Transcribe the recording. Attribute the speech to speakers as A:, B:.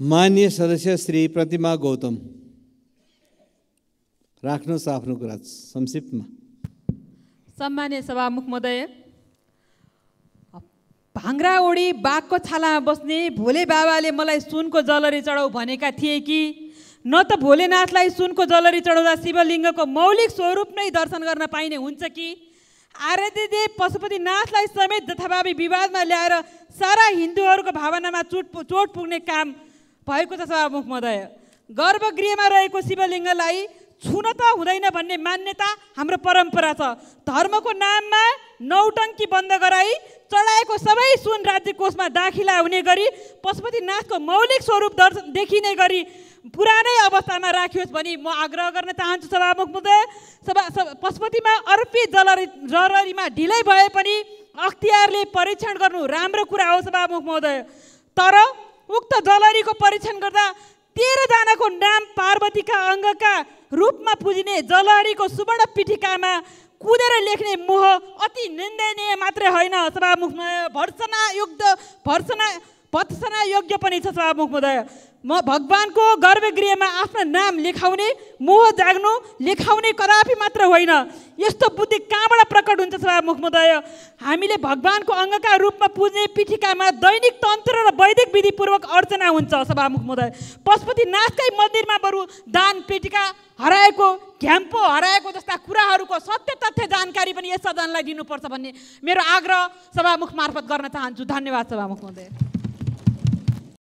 A: मान्य सदस्य श्री प्रतिमा गौतम राख्नुहोस् आफ्नो कुरा संक्षिप्तमा
B: सम्मान्य सभामुख
C: महोदय भाङ्रा ओडी बाघको छालामा बस्ने भोले बाबाले मलाई सुनको जलरी चढाउ भनेका थिए कि न त भोलेनाथलाई सुनको जलरी चढाउँदा शिवलिङ्गको मौलिक स्वरूप नै दर्शन गर्न पाइने हुन्छ कि आर्यदेव पशुपतिनाथलाई समेत जथाभावी विवादमा ल्याएर सारा हिन्दूहरूको भावनामा चोट चोट पुग्ने काम भएको छ सभामुख महोदय गर्भगृहमा रहेको शिवलिङ्गलाई छुन त हुँदैन भन्ने मान्यता हाम्रो परम्परा छ धर्मको नाममा नौटङ्की बन्द गराई चढाएको सबै सुन राज्य कोषमा दाखिला हुने गरी पशुपतिनाथको मौलिक स्वरूप दर्शन देखिने गरी पुरानै अवस्थामा राखियोस् भनी म आग्रह गर्न चाहन्छु सभामुख महोदय सभा पशुपतिमा अर्पित जलरी जलरीमा ढिलै भए पनि अख्तियारले परीक्षण गर्नु राम्रो कुरा हो सभामुख महोदय तर उक्त डलरीको परीक्षण गर्दा तेह्रजनाको नाम पार्वतीका अङ्गका रूपमा पुजिने जलहरीको सुवर्ण पिठिकामा कुदेर लेख्ने मोह अति निन्दनीय मात्रै होइन सभामुख भर्सनायुक्त भर्सना भत्सना योग्य पनि छ सभामुख महोदय म भगवान्को गर्भगृहमा आफ्नो नाम लेखाउने मोह जाग्नु लेखाउने कदापि मात्र होइन यस्तो बुद्धि कहाँबाट प्रकट हुन्छ मुखमोदय हामीले भगवान्को अङ्गका रूपमा पुज्ने पिठिकामा दैनिक तन्त्र र वैदिक विधिपूर्वक अर्चना हुन्छ सभामुखमोदय पशुपतिनाथकै मन्दिरमा बरु दान पेटिका हराएको घ्याम्पो हराएको जस्ता कुराहरूको सत्य तथ्य जानकारी पनि यस सदनलाई दिनुपर्छ भन्ने मेरो आग्रह सभामुख मार्फत गर्न चाहन्छु धन्यवाद सभामुख महोदय